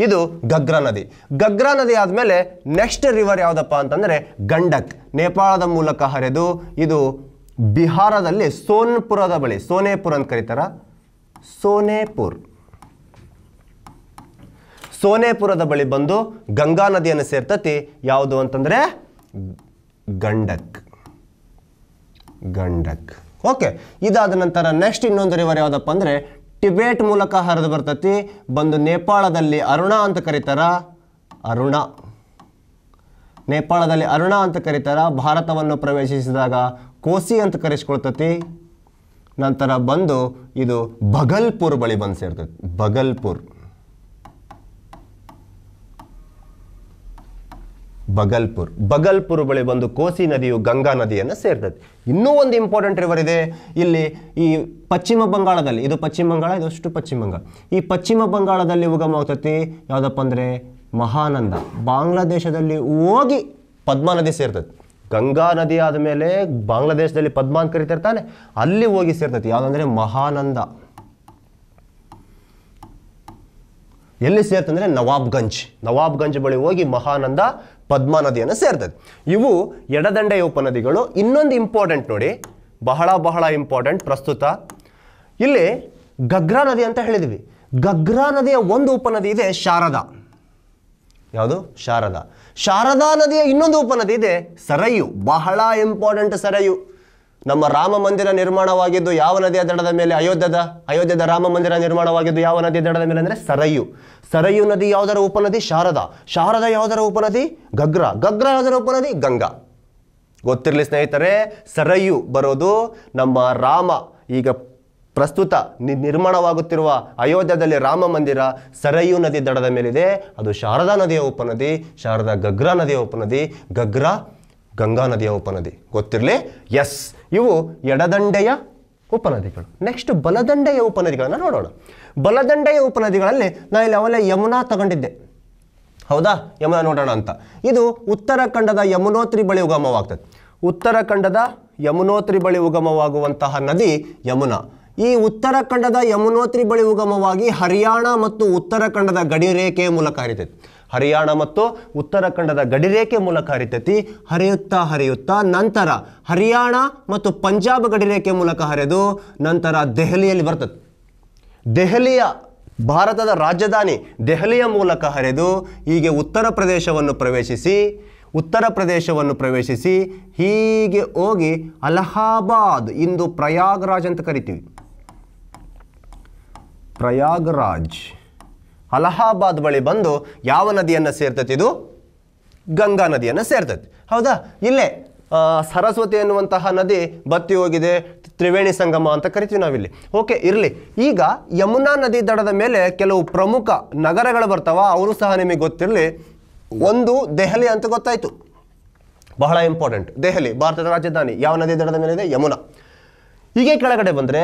ಇದು ಗಗ್ರಾ ನದಿ ಗಗ್ರಾ ನದಿ ಆದಮೇಲೆ ನೆಕ್ಸ್ಟ್ ರಿವರ್ ಯಾವುದಪ್ಪ ಅಂತಂದರೆ ಗಂಡಕ್ ನೇಪಾಳದ ಮೂಲಕ ಹರಿದು ಇದು ಬಿಹಾರದಲ್ಲಿ ಸೋನ್ಪುರದ ಬಳಿ ಸೋನೇಪುರ್ ಅಂತ ಕರೀತಾರ ಸೋನೇಪುರ್ ಸೋನೇಪುರದ ಬಳಿ ಬಂದು ಗಂಗಾ ನದಿಯನ್ನು ಸೇರ್ತತಿ ಯಾವುದು ಅಂತಂದರೆ ಗಂಡಕ್ ಗಂಡಕ್ ಓಕೆ ಇದಾದ ನಂತರ ನೆಕ್ಸ್ಟ್ ಇನ್ನೊಂದು ರಿವರ್ ಯಾವುದಪ್ಪ ಅಂದರೆ ಟಿಬೇಟ್ ಮೂಲಕ ಹರಿದು ಬರ್ತತಿ ಬಂದು ನೇಪಾಳದಲ್ಲಿ ಅರುಣ ಅಂತ ಕರೀತಾರ ಅರುಣ ನೇಪಾಳದಲ್ಲಿ ಅರುಣ ಅಂತ ಕರೀತಾರ ಭಾರತವನ್ನು ಪ್ರವೇಶಿಸಿದಾಗ ಕೋಸಿ ಅಂತ ಕರೆಸ್ಕೊಳ್ತತಿ ನಂತರ ಬಂದು ಇದು ಭಗಲ್ಪುರ್ ಬಳಿ ಬಂದು ಸೇರ್ತೈತಿ ಭಗಲ್ಪುರ್ ಬಗಲ್ಪುರ್ ಬಗಲ್ಪುರ್ ಬಳಿ ಬಂದು ಕೋಸಿ ನದಿಯು ಗಂಗಾ ನದಿಯನ್ನು ಸೇರ್ತದೆ ಇನ್ನೂ ಒಂದು ಇಂಪಾರ್ಟೆಂಟ್ ರಿವರ್ ಇದೆ ಇಲ್ಲಿ ಈ ಪಶ್ಚಿಮ ಬಂಗಾಳದಲ್ಲಿ ಇದು ಪಶ್ಚಿಮ ಬಂಗಾಳ ಇದಷ್ಟು ಪಶ್ಚಿಮ ಬಂಗಾಳ ಈ ಪಶ್ಚಿಮ ಬಂಗಾಳದಲ್ಲಿ ಉಗಮ ಆಗ್ತೈತಿ ಯಾವುದಪ್ಪ ಅಂದರೆ ಮಹಾನಂದ ಬಾಂಗ್ಲಾದೇಶದಲ್ಲಿ ಹೋಗಿ ಪದ್ಮಾ ನದಿ ಸೇರ್ತದೆ ಗಂಗಾ ನದಿ ಆದ ಮೇಲೆ ಬಾಂಗ್ಲಾದೇಶದಲ್ಲಿ ಪದ್ಮಾ ಅಂತ ಕರಿತಿರ್ತಾನೆ ಅಲ್ಲಿ ಹೋಗಿ ಸೇರ್ತೈತಿ ಯಾವುದಂದ್ರೆ ಮಹಾನಂದ ಎಲ್ಲಿ ಸೇರ್ತಂದ್ರೆ ನವಾಬ್ಗಂಜ್ ನವಾಬ್ಗಂಜ್ ಬಳಿ ಹೋಗಿ ಮಹಾನಂದ ಪದ್ಮಾ ನದಿಯನ್ನು ಸೇರ್ತದೆ ಇವು ಎಡದಂಡೆ ಉಪನದಿಗಳು ಇನ್ನೊಂದು ಇಂಪಾರ್ಟೆಂಟ್ ನೋಡಿ ಬಹಳ ಬಹಳ ಇಂಪಾರ್ಟೆಂಟ್ ಪ್ರಸ್ತುತ ಇಲ್ಲಿ ಗಗ್ರಾ ನದಿ ಅಂತ ಹೇಳಿದ್ವಿ ಗಗ್ರಾ ನದಿಯ ಒಂದು ಉಪನದಿ ಇದೆ ಶಾರದಾ ಯಾವುದು ಶಾರದಾ ಶಾರದಾ ನದಿಯ ಇನ್ನೊಂದು ಉಪನದಿ ಇದೆ ಸರಯು ಬಹಳ ಇಂಪಾರ್ಟೆಂಟ್ ಸರಯು ನಮ್ಮ ರಾಮ ಮಂದಿರ ನಿರ್ಮಾಣವಾಗಿದ್ದು ಯಾವ ನದಿಯ ದಡದ ಮೇಲೆ ಅಯೋಧ್ಯದ ಅಯೋಧ್ಯದ ರಾಮ ಮಂದಿರ ನಿರ್ಮಾಣವಾಗಿದ್ದು ಯಾವ ನದಿಯ ದಡದ ಮೇಲೆ ಅಂದರೆ ಸರಯು ಸರಯು ನದಿ ಯಾವುದರ ಉಪನದಿ ಶಾರದಾ ಶಾರದಾ ಯಾವುದರ ಉಪನದಿ ಗಗ್ರಾ ಗಗ್ರ ಯಾವುದರ ಉಪನದಿ ಗಂಗಾ ಗೊತ್ತಿರಲಿ ಸ್ನೇಹಿತರೆ ಸರಯು ಬರೋದು ನಮ್ಮ ರಾಮ ಈಗ ಪ್ರಸ್ತುತ ನಿರ್ಮಾಣವಾಗುತ್ತಿರುವ ಅಯೋಧ್ಯದಲ್ಲಿ ರಾಮ ಮಂದಿರ ಸರಯು ನದಿ ದಡದ ಮೇಲಿದೆ ಅದು ಶಾರದಾ ನದಿಯ ಉಪನದಿ ಶಾರದಾ ಗಗ್ರಾ ನದಿಯ ಉಪನದಿ ಗಗ್ರಾ ಗಂಗಾ ನದಿಯ ಉಪನದಿ ಗೊತ್ತಿರಲಿ ಎಸ್ ಇವು ಎಡದಂಡೆಯ ಉಪನದಿಗಳು ನೆಕ್ಸ್ಟ್ ಬಲದಂಡೆಯ ಉಪನದಿಗಳನ್ನು ನೋಡೋಣ ಬಲದಂಡೆಯ ಉಪನದಿಗಳಲ್ಲಿ ನಾ ಇಲ್ಲಿ ಅವಲೇ ಯಮುನಾ ತಗೊಂಡಿದ್ದೆ ಹೌದಾ ಯಮುನಾ ನೋಡೋಣ ಅಂತ ಇದು ಉತ್ತರಖಂಡದ ಯಮುನೋತ್ರಿ ಬಳಿ ಉಗಮವಾಗ್ತದೆ ಉತ್ತರಖಂಡದ ಯಮುನೋತ್ರಿ ಬಳಿ ಉಗಮವಾಗುವಂತಹ ನದಿ ಯಮುನಾ ಈ ಉತ್ತರಾಖಂಡದ ಯಮುನೋತ್ರಿ ಬಳಿ ಉಗಮವಾಗಿ ಹರಿಯಾಣ ಮತ್ತು ಗಡಿ ಗಡಿರೇಖೆಯ ಮೂಲಕ ಹರಿತೈತೆ ಹರಿಯಾಣ ಮತ್ತು ಉತ್ತರಾಖಂಡದ ಗಡಿರೇಖೆ ಮೂಲಕ ಹರಿತೈತಿ ಹರಿಯುತ್ತಾ ಹರಿಯುತ್ತಾ ನಂತರ ಹರಿಯಾಣ ಮತ್ತು ಪಂಜಾಬ್ ಗಡಿರೇಖೆ ಮೂಲಕ ಹರಿದು ನಂತರ ದೆಹಲಿಯಲ್ಲಿ ಬರ್ತದೆ ದೆಹಲಿಯ ಭಾರತದ ರಾಜಧಾನಿ ದೆಹಲಿಯ ಮೂಲಕ ಹರಿದು ಹೀಗೆ ಉತ್ತರ ಪ್ರದೇಶವನ್ನು ಪ್ರವೇಶಿಸಿ ಉತ್ತರ ಪ್ರದೇಶವನ್ನು ಪ್ರವೇಶಿಸಿ ಹೀಗೆ ಹೋಗಿ ಅಲಹಾಬಾದ್ ಇಂದು ಪ್ರಯಾಗ್ರಾಜ್ ಅಂತ ಕರಿತೀವಿ ಪ್ರಯಾಗ್ರಾಜ್ ಅಲಹಾಬಾದ್ ಬಳಿ ಬಂದು ಯಾವ ನದಿಯನ್ನು ಸೇರ್ತೈತಿ ಇದು ಗಂಗಾ ನದಿಯನ್ನು ಸೇರ್ತೈತಿ ಹೌದಾ ಇಲ್ಲೇ ಸರಸ್ವತಿ ಎನ್ನುವಂತಹ ನದಿ ಬತ್ತಿ ಹೋಗಿದೆ ತ್ರಿವೇಣಿ ಸಂಗಮ ಅಂತ ಕರಿತೀವಿ ನಾವಿಲ್ಲಿ ಓಕೆ ಇರಲಿ ಈಗ ಯಮುನಾ ನದಿ ದಡದ ಮೇಲೆ ಕೆಲವು ಪ್ರಮುಖ ನಗರಗಳು ಬರ್ತಾವ ಅವರು ಸಹ ನಿಮಗೆ ಗೊತ್ತಿರಲಿ ಒಂದು ದೆಹಲಿ ಅಂತ ಗೊತ್ತಾಯಿತು ಬಹಳ ಇಂಪಾರ್ಟೆಂಟ್ ದೆಹಲಿ ಭಾರತದ ರಾಜಧಾನಿ ಯಾವ ನದಿ ದಡದ ಇದೆ ಯಮುನಾ ಹೀಗೆ ಕೆಳಗಡೆ ಬಂದರೆ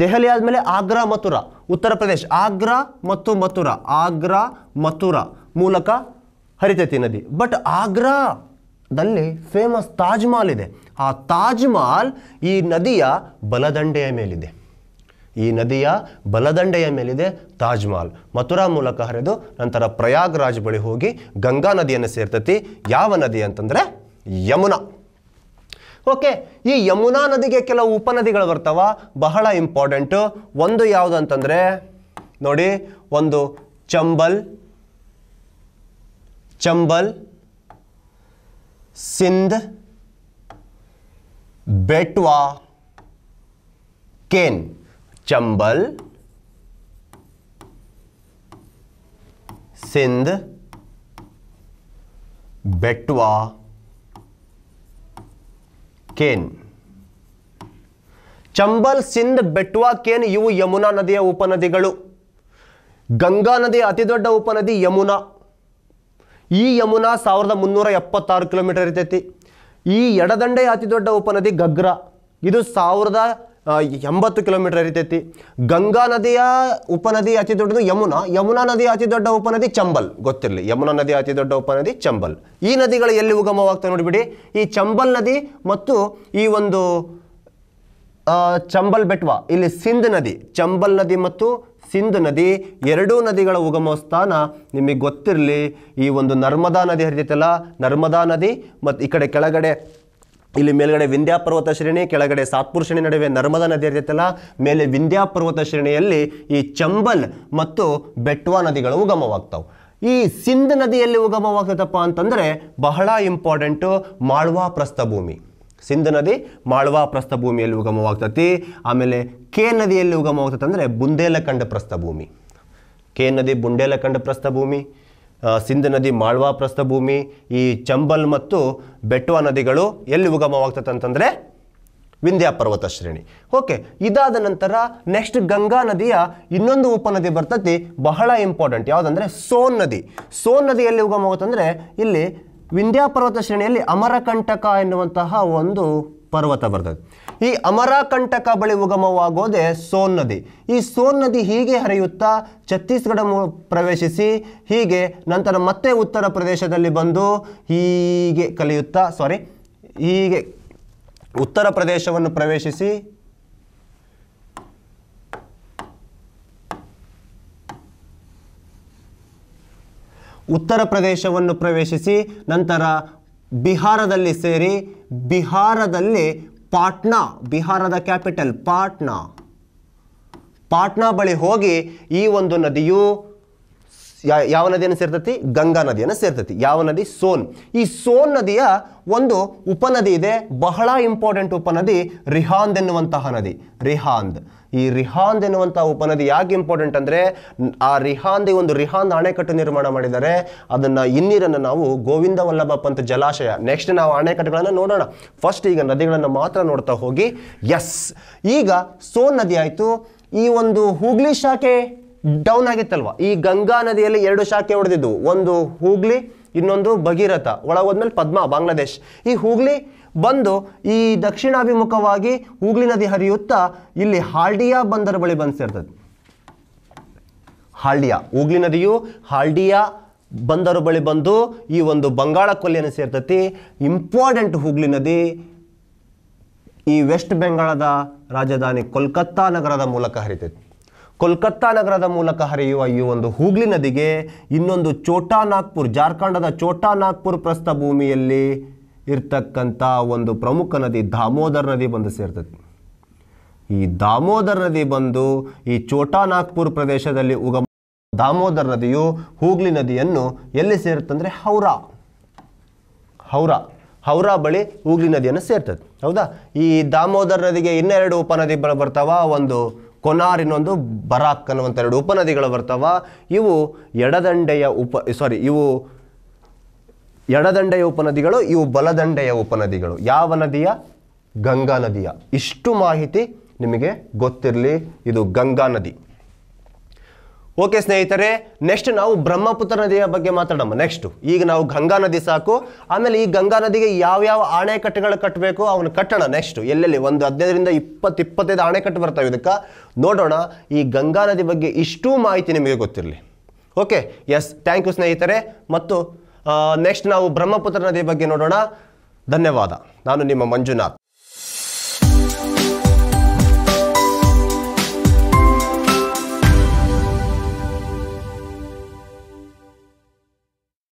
ದೆಹಲಿ ಆದಮೇಲೆ ಆಗ್ರಾ ಮಥುರಾ ಉತ್ತರ ಪ್ರದೇಶ ಆಗ್ರಾ ಮತ್ತು ಮಥುರಾ ಆಗ್ರಾ ಮಥುರಾ ಮೂಲಕ ಹರಿತೈತಿ ನದಿ ಬಟ್ ಆಗ್ರಾದಲ್ಲಿ ಫೇಮಸ್ ತಾಜ್ಮಹಲ್ ಇದೆ ಆ ತಾಜ್ಮಹಲ್ ಈ ನದಿಯ ಬಲದಂಡೆಯ ಮೇಲಿದೆ ಈ ನದಿಯ ಬಲದಂಡೆಯ ಮೇಲಿದೆ ತಾಜ್ಮಹಲ್ ಮಥುರಾ ಮೂಲಕ ಹರಿದು ನಂತರ ಪ್ರಯಾಗ್ರಾಜ್ ಬಳಿ ಹೋಗಿ ಗಂಗಾ ನದಿಯನ್ನು ಸೇರ್ತತಿ ಯಾವ ನದಿ ಅಂತಂದರೆ ಯಮುನಾ ಓಕೆ ಈ ಯಮುನಾ ನದಿಗೆ ಕೆಲವು ಉಪನದಿಗಳು ಬರ್ತಾವ ಬಹಳ ಇಂಪಾರ್ಟೆಂಟ್ ಒಂದು ಯಾವುದು ಅಂತಂದ್ರೆ ನೋಡಿ ಒಂದು ಚಂಬಲ್ ಚಂಬಲ್ ಸಿಂಧ್ ಬೆಟ್ವಾ ಕೇನ್ ಚಂಬಲ್ ಸಿಂಧ್ ಬೆಟ್ವಾ ಕೇನ್ ಚಂಬಲ್ ಸಿಂಧ್ ಬೆಟ್ವಾ ಕೇನ್ ಇವು ಯಮುನಾ ನದಿಯ ಉಪನದಿಗಳು ಗಂಗಾ ನದಿಯ ಅತಿದೊಡ್ಡ ಉಪನದಿ ಯಮುನಾ ಈ ಯಮುನಾ ಸಾವಿರದ ಮುನ್ನೂರ ಎಪ್ಪತ್ತಾರು ಕಿಲೋಮೀಟರ್ ಇರ್ತೈತಿ ಈ ಎಡದಂಡೆಯ ಅತಿದೊಡ್ಡ ಉಪನದಿ ಗಗ್ರಾ ಇದು ಸಾವಿರದ ಎಂಬತ್ತು ಕಿಲೋಮೀಟರ್ ಹರಿತೈತಿ ಗಂಗಾ ನದಿಯ ಉಪನದಿ ಅತಿ ದೊಡ್ಡದು ಯಮುನಾ ಯಮುನಾ ನದಿ ಅತಿ ದೊಡ್ಡ ಉಪನದಿ ಚಂಬಲ್ ಗೊತ್ತಿರಲಿ ಯಮುನಾ ನದಿ ಅತಿ ದೊಡ್ಡ ಉಪನದಿ ಚಂಬಲ್ ಈ ನದಿಗಳು ಎಲ್ಲಿ ಉಗಮವಾಗ್ತವೆ ನೋಡಿಬಿಡಿ ಈ ಚಂಬಲ್ ನದಿ ಮತ್ತು ಈ ಒಂದು ಚಂಬಲ್ ಬೆಟ್ವಾ ಇಲ್ಲಿ ಸಿಂಧ್ ನದಿ ಚಂಬಲ್ ನದಿ ಮತ್ತು ಸಿಂಧ್ ನದಿ ಎರಡೂ ನದಿಗಳ ಉಗಮ ಸ್ಥಾನ ನಿಮಗೆ ಗೊತ್ತಿರಲಿ ಈ ಒಂದು ನರ್ಮದಾ ನದಿ ಹರಿತೈತಲ್ಲ ನರ್ಮದಾ ನದಿ ಮತ್ತು ಈ ಕಡೆ ಕೆಳಗಡೆ ಇಲ್ಲಿ ಮೇಲ್ಗಡೆ ವಿಂಧ್ಯ ಪರ್ವತ ಶ್ರೇಣಿ ಕೆಳಗಡೆ ಸಾತ್ಪುರ್ ಶ್ರೇಣಿ ನಡುವೆ ನರ್ಮದಾ ನದಿ ಇರ್ತೈತಲ್ಲ ಮೇಲೆ ವಿಂಧ್ಯಾಪರ್ವತ ಪರ್ವತ ಶ್ರೇಣಿಯಲ್ಲಿ ಈ ಚಂಬಲ್ ಮತ್ತು ಬೆಟ್ವಾ ನದಿಗಳು ಉಗಮವಾಗ್ತಾವೆ ಈ ಸಿಂಧ್ ನದಿಯಲ್ಲಿ ಉಗಮವಾಗ್ತದಪ್ಪ ಅಂತಂದರೆ ಬಹಳ ಇಂಪಾರ್ಟೆಂಟು ಮಾಳ್ವಾ ಪ್ರಸ್ಥಭೂಮಿ ಸಿಂಧ್ ನದಿ ಮಾಳ್ವಾ ಪ್ರಸ್ಥಭೂಮಿಯಲ್ಲಿ ಉಗಮವಾಗ್ತತಿ ಆಮೇಲೆ ಕೆ ನದಿಯಲ್ಲಿ ಉಗಮವಾಗ್ತದೆ ಅಂದರೆ ಬುಂದೇಲಖಂಡ ಪ್ರಸ್ಥಭೂಮಿ ಕೆ ನದಿ ಬುಂಡೇಲಖಂಡ ಪ್ರಸ್ಥಭೂಮಿ ಸಿಂಧು ನದಿ ಮಾಳ್ವಾ ಪ್ರಸ್ಥಭೂಮಿ ಈ ಚಂಬಲ್ ಮತ್ತು ಬೆಟ್ವಾ ನದಿಗಳು ಎಲ್ಲಿ ಉಗಮವಾಗ್ತದೆ ಅಂತಂದರೆ ವಿಂಧ್ಯ ಪರ್ವತ ಶ್ರೇಣಿ ಓಕೆ ಇದಾದ ನಂತರ ನೆಕ್ಸ್ಟ್ ಗಂಗಾ ನದಿಯ ಇನ್ನೊಂದು ಉಪನದಿ ಬರ್ತತಿ ಬಹಳ ಇಂಪಾರ್ಟೆಂಟ್ ಯಾವುದಂದರೆ ಸೋನ್ ನದಿ ಸೋನ್ ನದಿಯಲ್ಲಿ ಅಂದರೆ ಇಲ್ಲಿ ವಿಂಧ್ಯ ಪರ್ವತ ಶ್ರೇಣಿಯಲ್ಲಿ ಅಮರಕಂಟಕ ಎನ್ನುವಂತಹ ಒಂದು ಪರ್ವತ ಬರ್ತದೆ ಈ ಅಮರಾಕಂಟಕ ಬಳಿ ಉಗಮವಾಗೋದೆ ಸೋನ್ ನದಿ ಈ ಸೋನ್ ನದಿ ಹೀಗೆ ಹರಿಯುತ್ತಾ ಛತ್ತೀಸ್ಗಢ ಪ್ರವೇಶಿಸಿ ಹೀಗೆ ನಂತರ ಮತ್ತೆ ಉತ್ತರ ಪ್ರದೇಶದಲ್ಲಿ ಬಂದು ಹೀಗೆ ಕಲಿಯುತ್ತಾ ಸಾರಿ ಹೀಗೆ ಉತ್ತರ ಪ್ರದೇಶವನ್ನು ಪ್ರವೇಶಿಸಿ ಉತ್ತರ ಪ್ರದೇಶವನ್ನು ಪ್ರವೇಶಿಸಿ ನಂತರ ಬಿಹಾರದಲ್ಲಿ ಸೇರಿ ಬಿಹಾರದಲ್ಲಿ ಪಾಟ್ನಾ ಬಿಹಾರದ ಕ್ಯಾಪಿಟಲ್ ಪಾಟ್ನಾ ಪಾಟ್ನಾ ಬಳಿ ಹೋಗಿ ಈ ಒಂದು ನದಿಯು ಯಾವ ನದಿಯನ್ನು ಸೇರ್ತತಿ ಗಂಗಾ ನದಿಯನ್ನು ಸೇರ್ತತಿ ಯಾವ ನದಿ ಸೋನ್ ಈ ಸೋನ್ ನದಿಯ ಒಂದು ಉಪನದಿ ಇದೆ ಬಹಳ ಇಂಪಾರ್ಟೆಂಟ್ ಉಪನದಿ ರಿಹಾಂದ್ ಎನ್ನುವಂತಹ ನದಿ ರಿಹಾಂದ್ ಈ ರಿಹಾಂದ್ ಎನ್ನುವಂತಹ ಉಪನದಿ ಯಾಕೆ ಇಂಪಾರ್ಟೆಂಟ್ ಅಂದರೆ ಆ ರಿಹಾಂದಿ ಒಂದು ರಿಹಾಂದ್ ಅಣೆಕಟ್ಟು ನಿರ್ಮಾಣ ಮಾಡಿದರೆ ಅದನ್ನು ಇನ್ನೀರನ್ನು ನಾವು ಗೋವಿಂದ ವಲ್ಲಭ ಪಂತ ಜಲಾಶಯ ನೆಕ್ಸ್ಟ್ ನಾವು ಅಣೆಕಟ್ಟುಗಳನ್ನು ನೋಡೋಣ ಫಸ್ಟ್ ಈಗ ನದಿಗಳನ್ನು ಮಾತ್ರ ನೋಡ್ತಾ ಹೋಗಿ ಎಸ್ ಈಗ ಸೋನ್ ನದಿ ಆಯಿತು ಈ ಒಂದು ಹೂಗ್ಲಿ ಶಾಖೆ ಡೌನ್ ಆಗಿತ್ತಲ್ವ ಈ ಗಂಗಾ ನದಿಯಲ್ಲಿ ಎರಡು ಶಾಖೆ ಹೊಡೆದಿದ್ದು ಒಂದು ಹೂಗ್ಲಿ ಇನ್ನೊಂದು ಭಗೀರಥ ಒಳಗೋದ್ಮೇಲೆ ಪದ್ಮ ಬಾಂಗ್ಲಾದೇಶ್ ಈ ಹೂಗ್ಲಿ ಬಂದು ಈ ದಕ್ಷಿಣಾಭಿಮುಖವಾಗಿ ಹೂಗ್ಲಿ ನದಿ ಹರಿಯುತ್ತಾ ಇಲ್ಲಿ ಹಾಲ್ಡಿಯಾ ಬಂದರ ಬಳಿ ಬಂದು ಸೇರ್ತದೆ ಹಾಲ್ಡಿಯಾ ಹೂಗ್ಲಿ ನದಿಯು ಹಾಲ್ಡಿಯಾ ಬಂದರು ಬಳಿ ಬಂದು ಈ ಒಂದು ಬಂಗಾಳ ಕೊಲ್ಲಿಯನ್ನು ಸೇರ್ತತಿ ಇಂಪಾರ್ಟೆಂಟ್ ಹೂಗ್ಲಿ ನದಿ ಈ ವೆಸ್ಟ್ ಬೆಂಗಾಳದ ರಾಜಧಾನಿ ಕೋಲ್ಕತ್ತಾ ನಗರದ ಮೂಲಕ ಹರಿತೈತಿ ಕೋಲ್ಕತ್ತಾ ನಗರದ ಮೂಲಕ ಹರಿಯುವ ಈ ಒಂದು ಹೂಗ್ಲಿ ನದಿಗೆ ಇನ್ನೊಂದು ಚೋಟಾ ನಾಗ್ಪುರ್ ಜಾರ್ಖಂಡದ ಚೋಟಾ ನಾಗ್ಪುರ್ ಪ್ರಸ್ಥ ಭೂಮಿಯಲ್ಲಿ ಇರ್ತಕ್ಕಂಥ ಒಂದು ಪ್ರಮುಖ ನದಿ ದಾಮೋದರ್ ನದಿ ಬಂದು ಸೇರ್ತದೆ ಈ ದಾಮೋದರ್ ನದಿ ಬಂದು ಈ ಚೋಟಾ ನಾಗ್ಪುರ್ ಪ್ರದೇಶದಲ್ಲಿ ಉಗಮ ದಾಮೋದರ್ ನದಿಯು ಹೂಗ್ಲಿ ನದಿಯನ್ನು ಎಲ್ಲಿ ಸೇರುತ್ತಂದರೆ ಹೌರಾ ಹೌರಾ ಹೌರಾ ಬಳಿ ಹೂಗ್ಲಿ ನದಿಯನ್ನು ಸೇರ್ತದೆ ಹೌದಾ ಈ ದಾಮೋದರ್ ನದಿಗೆ ಇನ್ನೆರಡು ಉಪನದಿಗಳು ಬರ್ತಾವ ಒಂದು ಕೊನಾರ್ ಇನ್ನೊಂದು ಬರಾಕ್ ಅನ್ನುವಂಥ ಎರಡು ಉಪನದಿಗಳು ಬರ್ತಾವ ಇವು ಎಡದಂಡೆಯ ಉಪ ಸಾರಿ ಇವು ಎಡದಂಡೆಯ ಉಪನದಿಗಳು ಇವು ಬಲದಂಡೆಯ ಉಪನದಿಗಳು ಯಾವ ನದಿಯ ಗಂಗಾ ನದಿಯ ಇಷ್ಟು ಮಾಹಿತಿ ನಿಮಗೆ ಗೊತ್ತಿರಲಿ ಇದು ಗಂಗಾ ನದಿ ಓಕೆ ಸ್ನೇಹಿತರೆ ನೆಕ್ಸ್ಟ್ ನಾವು ಬ್ರಹ್ಮಪುತ್ರ ನದಿಯ ಬಗ್ಗೆ ಮಾತಾಡೋಣ ನೆಕ್ಸ್ಟ್ ಈಗ ನಾವು ಗಂಗಾ ನದಿ ಸಾಕು ಆಮೇಲೆ ಈ ಗಂಗಾ ನದಿಗೆ ಯಾವ್ಯಾವ ಆಣೆಕಟ್ಟೆಗಳು ಕಟ್ಟಬೇಕು ಅವನು ಕಟ್ಟೋಣ ನೆಕ್ಸ್ಟ್ ಎಲ್ಲೆಲ್ಲಿ ಒಂದು ಹದಿನೈದರಿಂದ ಇಪ್ಪತ್ತು ಇಪ್ಪತ್ತೈದು ಆಣೆಕಟ್ಟು ಬರ್ತವೆ ಇದಕ್ಕೆ ನೋಡೋಣ ಈ ಗಂಗಾ ನದಿ ಬಗ್ಗೆ ಇಷ್ಟೂ ಮಾಹಿತಿ ನಿಮಗೆ ಗೊತ್ತಿರಲಿ ಓಕೆ ಎಸ್ ಥ್ಯಾಂಕ್ ಯು ಸ್ನೇಹಿತರೆ ಮತ್ತು ನೆಕ್ಸ್ಟ್ ನಾವು ಬ್ರಹ್ಮಪುತ್ರ ನದಿಯ ಬಗ್ಗೆ ನೋಡೋಣ ಧನ್ಯವಾದ ನಾನು ನಿಮ್ಮ ಮಂಜುನಾಥ್